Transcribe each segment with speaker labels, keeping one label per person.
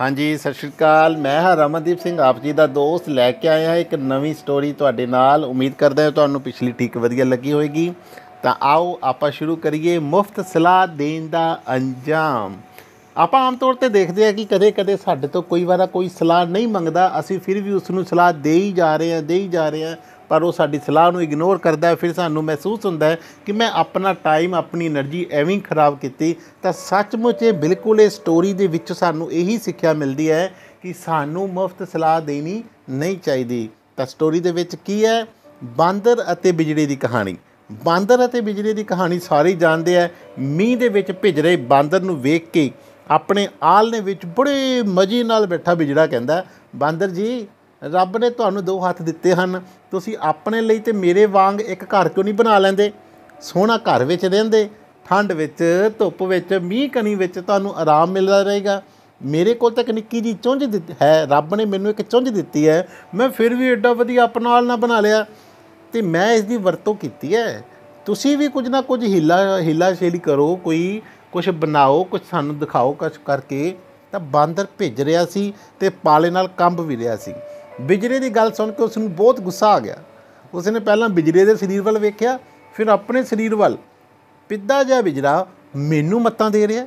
Speaker 1: ਹਾਂਜੀ ਸਤਿ ਸ਼੍ਰੀ ਅਕਾਲ ਮੈਂ ਹਾਂ ਰਮਨਦੀਪ ਸਿੰਘ ਆਪ ਜੀ ਦਾ ਦੋਸਤ ਲੈ ਕੇ ਆਇਆ ਹਾਂ ਇੱਕ ਨਵੀਂ ਸਟੋਰੀ ਤੁਹਾਡੇ ਨਾਲ ਉਮੀਦ ਕਰਦਾ ਹਾਂ ਤੁਹਾਨੂੰ ਪਿਛਲੀ ਠੀਕ ਵਧੀਆ ਲੱਗੀ ਹੋਵੇਗੀ ਤਾਂ ਆਓ ਆਪਾਂ ਸ਼ੁਰੂ ਕਰੀਏ ਮੁਫਤ ਸਲਾਹ ਦੇਣ ਦਾ ਅੰਜਾਮ ਆਪਾਂ ਆਮ ਤੌਰ ਤੇ ਦੇਖਦੇ ਆ ਕਿ ਕਦੇ-ਕਦੇ ਸਾਡੇ ਤੋਂ ਕੋਈ ਵਾਰਾ ਕੋਈ ਸਲਾਹ ਨਹੀਂ ਮੰਗਦਾ ਅਸੀਂ ਫਿਰ ਵੀ ਉਸ ਨੂੰ ਸਲਾਹ ਦੇ ਹੀ ਜਾ ਰਹੇ ਆ ਦੇ ਹੀ ਜਾ ਰਹੇ ਆ ਪਰ ਉਹ ਸਾਡੀ ਸਲਾਹ ਨੂੰ ਇਗਨੋਰ ਕਰਦਾ ਹੈ ਫਿਰ ਸਾਨੂੰ ਮਹਿਸੂਸ ਹੁੰਦਾ ਹੈ ਕਿ ਮੈਂ ਆਪਣਾ ਟਾਈਮ ਆਪਣੀ એનર્ਜੀ ਐਵੇਂ ਖਰਾਬ ਕੀਤੀ ਤਾਂ ਸੱਚਮੁੱਚ ਇਹ ਬਿਲਕੁਲ ਇਹ ਸਟੋਰੀ ਦੇ ਵਿੱਚ ਸਾਨੂੰ ਇਹੀ ਸਿੱਖਿਆ ਮਿਲਦੀ ਹੈ ਕਿ ਸਾਨੂੰ ਮੁਫਤ ਸਲਾਹ ਦੇਣੀ ਨਹੀਂ ਚਾਹੀਦੀ ਤਾਂ ਸਟੋਰੀ ਦੇ ਵਿੱਚ ਕੀ ਹੈ ਬਾਂਦਰ ਅਤੇ ਬਿਜਲੀ ਦੀ ਕਹਾਣੀ ਬਾਂਦਰ ਅਤੇ ਬਿਜਲੀ ਦੀ ਕਹਾਣੀ ਸਾਰੇ ਜਾਣਦੇ ਆ ਮੀਂਹ ਦੇ ਵਿੱਚ ਭਿੱਜ ਰਹੇ ਬਾਂਦਰ ਨੂੰ ਵੇਖ ਕੇ ਆਪਣੇ ਆਲ ਨੇ ਵਿੱਚ ਬੜੇ ਮਜ਼ੇ ਨਾਲ ਬੈਠਾ ਬਿਜੜਾ ਕਹਿੰਦਾ ਬਾਂਦਰ ਜੀ ਰੱਬ ਨੇ ਤੁਹਾਨੂੰ ਦੋ ਹੱਥ ਦਿੱਤੇ ਹਨ ਤੁਸੀਂ ਆਪਣੇ ਲਈ ਤੇ ਮੇਰੇ ਵਾਂਗ ਇੱਕ ਘਰ ਕਿਉਂ ਨਹੀਂ ਬਣਾ ਲੈਂਦੇ ਸੋਹਣਾ ਘਰ ਵਿੱਚ ਰਹਿੰਦੇ ਠੰਡ ਵਿੱਚ ਧੁੱਪ ਵਿੱਚ ਮੀਂਹ ਕਣੀ ਵਿੱਚ ਤੁਹਾਨੂੰ ਆਰਾਮ ਮਿਲਦਾ ਰਹੇਗਾ ਮੇਰੇ ਕੋਲ ਤਾਂ ਨਿੱਕੀ ਜੀ ਚੁੰਝ ਦਿੱਤੀ ਹੈ ਰੱਬ ਨੇ ਮੈਨੂੰ ਇੱਕ ਚੁੰਝ ਦਿੱਤੀ ਹੈ ਮੈਂ ਫਿਰ ਵੀ ਐਡਾ ਵਧੀਆ ਆਪਣਾ ਨਾ ਬਣਾ ਲਿਆ ਤੇ ਮੈਂ ਇਸ ਦੀ ਵਰਤੋਂ ਕੀਤੀ ਹੈ ਤੁਸੀਂ ਵੀ ਕੁਝ ਨਾ ਕੁਝ ਹਿੱਲਾ ਹਿੱਲਾ ਸ਼ੇਲੀ ਕਰੋ ਕੋਈ ਕੁਝ ਬਣਾਓ ਕੁਝ ਸਾਨੂੰ ਦਿਖਾਓ ਕੁਝ ਕਰਕੇ ਤਾਂ ਬਾਂਦਰ ਭਿੱਜ ਰਿਹਾ ਸੀ ਤੇ ਪਾਲੇ ਨਾਲ ਕੰਬ ਵੀ ਰਿਹਾ ਸੀ ਬਿਜਰੇ ਦੀ ਗੱਲ ਸੁਣ ਕੇ ਉਸ ਨੂੰ ਬਹੁਤ ਗੁੱਸਾ ਆ ਗਿਆ ਉਸ ਨੇ ਪਹਿਲਾਂ ਬਿਜਰੇ ਦੇ ਸਰੀਰ ਵੱਲ ਵੇਖਿਆ ਫਿਰ ਆਪਣੇ ਸਰੀਰ ਵੱਲ ਪਿੱਦਾ ਜਿਹਾ ਬਿਜਰਾ ਮੈਨੂੰ ਮੱਤਾਂ ਦੇ ਰਿਹਾ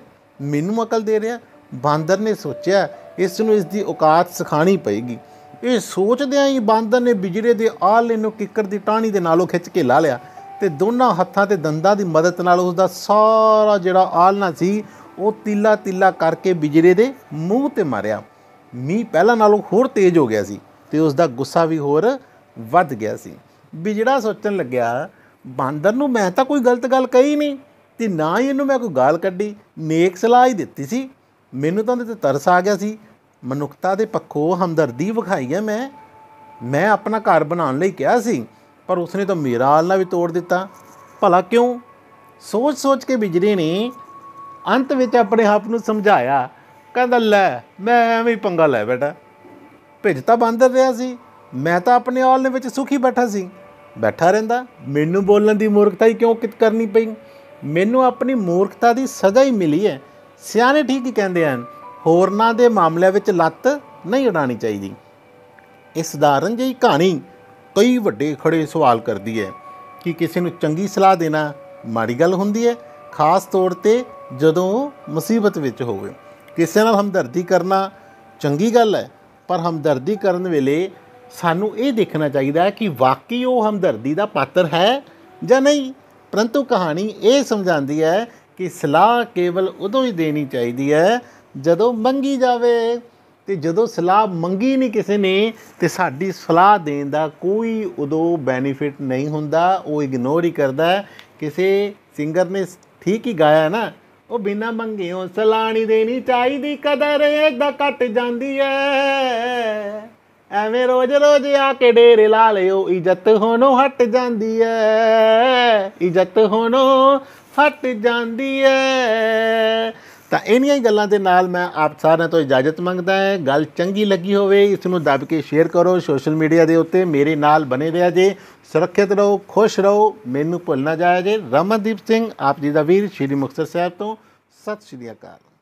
Speaker 1: ਮੈਨੂੰ ਅਕਲ ਦੇ ਰਿਹਾ ਬਾਂਦਰ ਨੇ ਸੋਚਿਆ ਇਸ ਨੂੰ ਇਸ ਦੀ ਔਕਾਤ ਸਿਖਾਣੀ ਪਏਗੀ ਇਹ ਸੋਚਦਿਆਂ ਹੀ ਬਾਂਦਰ ਨੇ ਬਿਜਰੇ ਦੇ ਆਲੇ ਨੂੰ ਕਿੱਕਰ ਦੀ ਟਾਹਣੀ ਦੇ ਨਾਲੋਂ ਖਿੱਚ ਕੇ ਲਾ ਲਿਆ ਤੇ ਦੋਨਾਂ ਹੱਥਾਂ ਤੇ ਦੰਦਾਂ ਦੀ ਮਦਦ ਨਾਲ ਉਸ ਦਾ ਸਾਰਾ ਜਿਹੜਾ ਆਲਣਾ ਸੀ ਉਹ ਤਿੱਲਾ ਤਿੱਲਾ ਕਰਕੇ ਬਿਜਰੇ ਦੇ ਮੂੰਹ ਤੇ ਮਾਰਿਆ ਮੀ ਪਹਿਲਾਂ ਨਾਲੋਂ ਹੋਰ ਤੇਜ਼ ਹੋ ਗਿਆ ਸੀ ਤੇ ਉਸ ਦਾ ਗੁੱਸਾ ਵੀ ਹੋਰ ਵੱਧ ਗਿਆ ਸੀ ਵੀ ਜਿਹੜਾ ਸੋਚਣ ਲੱਗਿਆ ਬਾਂਦਰ ਨੂੰ ਮੈਂ ਤਾਂ ਕੋਈ ਗਲਤ ਗੱਲ ਕਹੀ ਨਹੀਂ ਤੇ ਨਾ ਹੀ ਇਹਨੂੰ ਮੈਂ ਕੋਈ ਗਾਲ ਕੱਢੀ ਨੇਕ ਸਲਾਹ ਹੀ ਦਿੱਤੀ ਸੀ ਮੈਨੂੰ ਤਾਂ ਤੇ ਤਰਸ ਆ ਗਿਆ ਸੀ ਮਨੁੱਖਤਾ ਦੇ ਪੱਖੋਂ ਹਮਦਰਦੀ ਵਿਖਾਈ ਹੈ ਮੈਂ ਮੈਂ ਆਪਣਾ ਘਰ ਬਣਾਉਣ ਲਈ ਕਿਹਾ ਸੀ ਪਰ ਉਸਨੇ ਤਾਂ ਮੇਰਾ ਆਲਣਾ ਵੀ ਤੋੜ ਦਿੱਤਾ ਭਲਾ ਕਿਉਂ ਸੋਚ-ਸੋਚ ਕੇ ਬਿਜਰੀ ਨੇ ਅੰਤ ਵਿੱਚ ਆਪਣੇ ਆਪ ਨੂੰ ਸਮਝਾਇਆ ਕਹਿੰਦਾ ਲੈ ਮੈਂ ਐਵੇਂ ਹੀ ਪੰਗਾ ਲੈ ਬੇਟਾ ਭਿੱਜ ਤਾਂ ਬਾਂਦਰ ਰਿਹਾ ਸੀ ਮੈਂ ਤਾਂ ਆਪਣੇ ਆਲ ਨੇ ਵਿੱਚ ਸੁਖੀ ਬੈਠਾ ਸੀ ਬੈਠਾ ਰਹਿੰਦਾ ਮੈਨੂੰ ਬੋਲਣ ਦੀ ਮੂਰਖਤਾ ਹੀ ਕਿਉਂ ਕਿਤ ਕਰਨੀ ਪਈ ਮੈਨੂੰ ਆਪਣੀ ਮੂਰਖਤਾ ਦੀ ਸਜ਼ਾ ਹੀ ਮਿਲੀ ਹੈ ਸਿਆਣੇ ਠੀਕ ਹੀ ਕਹਿੰਦੇ ਹਨ ਹੋਰਨਾਂ ਦੇ ਮਾਮਲਿਆਂ ਵਿੱਚ ਲੱਤ ਨਹੀਂ ਉਡਾਣੀ ਚਾਹੀਦੀ ਇਸ ਸਧਾਰਨ ਜਿਹੀ ਕਹਾਣੀ ਕਈ ਵੱਡੇ ਖੜੇ ਸਵਾਲ ਕਰਦੀ ਹੈ ਕਿ ਕਿਸੇ ਨੂੰ ਚੰਗੀ ਸਲਾਹ ਦੇਣਾ ਮਾੜੀ ਗੱਲ ਹੁੰਦੀ ਹੈ ਖਾਸ ਤੌਰ ਤੇ ਜਦੋਂ ਮੁਸੀਬਤ ਵਿੱਚ ਹੋਵੇ ਕਿਸੇ ਨਾਲ ਹਮਦਰਦੀ ਕਰਨਾ ਚੰਗੀ ਗੱਲ ਹੈ ਪਰ ਹਮਦਰਦੀ ਕਰਨ ਵੇਲੇ ਸਾਨੂੰ ਇਹ ਦੇਖਣਾ ਚਾਹੀਦਾ ਹੈ ਕਿ ਵਾਕਈ ਉਹ ਹਮਦਰਦੀ ਦਾ ਪਾਤਰ ਹੈ ਜਾਂ ਨਹੀਂ ਪਰੰਤੂ ਕਹਾਣੀ ਇਹ ਸਮਝਾਉਂਦੀ ਹੈ ਕਿ ਸਲਾਹ ਕੇਵਲ ਉਦੋਂ ਹੀ ਦੇਣੀ ਚਾਹੀਦੀ ਹੈ ਜਦੋਂ ਮੰਗੀ ਜਾਵੇ ਤੇ ਜਦੋਂ ਸਲਾਹ ਮੰਗੀ ਨਹੀਂ ਕਿਸੇ ਨੇ ਤੇ ਸਾਡੀ ਸਲਾਹ ਦੇਣ ਦਾ ਕੋਈ ਉਦੋਂ ਬੈਨੀਫਿਟ ਨਹੀਂ ਹੁੰਦਾ ਉਹ ਇਗਨੋਰ ਹੀ ਕਰਦਾ ਕਿਸੇ ਸਿੰਗਰ ਨੇ ਠੀਕ ਹੀ ਗਾਇਆ ਨਾ ਉਹ ਬਿਨਾ ਮੰਗਿਓ ਸਲਾਣੀ ਦੇਣੀ ਚਾਹੀਦੀ ਕਦਰ ਇਹਦਾ ਕੱਟ ਜਾਂਦੀ ਐ ਐਵੇਂ ਰੋਜ਼ ਰੋਜ਼ ਆ ਕੇ ਡੇਰੇ ਲਾ ਲਿਓ ਇੱਜ਼ਤ ਹੋਣੋ ਹਟ ਜਾਂਦੀ ਐ ਇੱਜ਼ਤ ਹੋਣੋ ਹਟ ਜਾਂਦੀ ਐ ਤਾਂ ਇਹਨੀਆਂ ਹੀ ਗੱਲਾਂ ਦੇ ਨਾਲ ਮੈਂ ਆਪ ਸਾਰਿਆਂ ਤੋਂ ਇਜਾਜ਼ਤ ਮੰਗਦਾ ਹਾਂ ਗੱਲ ਚੰਗੀ ਲੱਗੀ ਹੋਵੇ ਇਸ ਨੂੰ ਦੱਬ ਕੇ ਸ਼ੇਅਰ ਕਰੋ ਸੋਸ਼ਲ ਮੀਡੀਆ ਦੇ ਉੱਤੇ ਮੇਰੇ ਨਾਲ ਬਨੇ ਰਿਹਾ ਜੇ ਸੁਰੱਖਿਅਤ ਰਹੋ ਖੁਸ਼ ਰਹੋ ਮੈਨੂੰ ਭੁੱਲ ਨਾ ਜਾਇਆ ਜੇ ਰਮਨਦੀਪ ਸਿੰਘ ਆਪ ਜੀ ਦਾ ਵੀਰ ਸ਼੍ਰੀ ਮੁਕਤਸਰ ਸਾਹਿਬ ਤੋਂ ਸਤਿ ਸ਼੍ਰੀ ਅਕਾਲ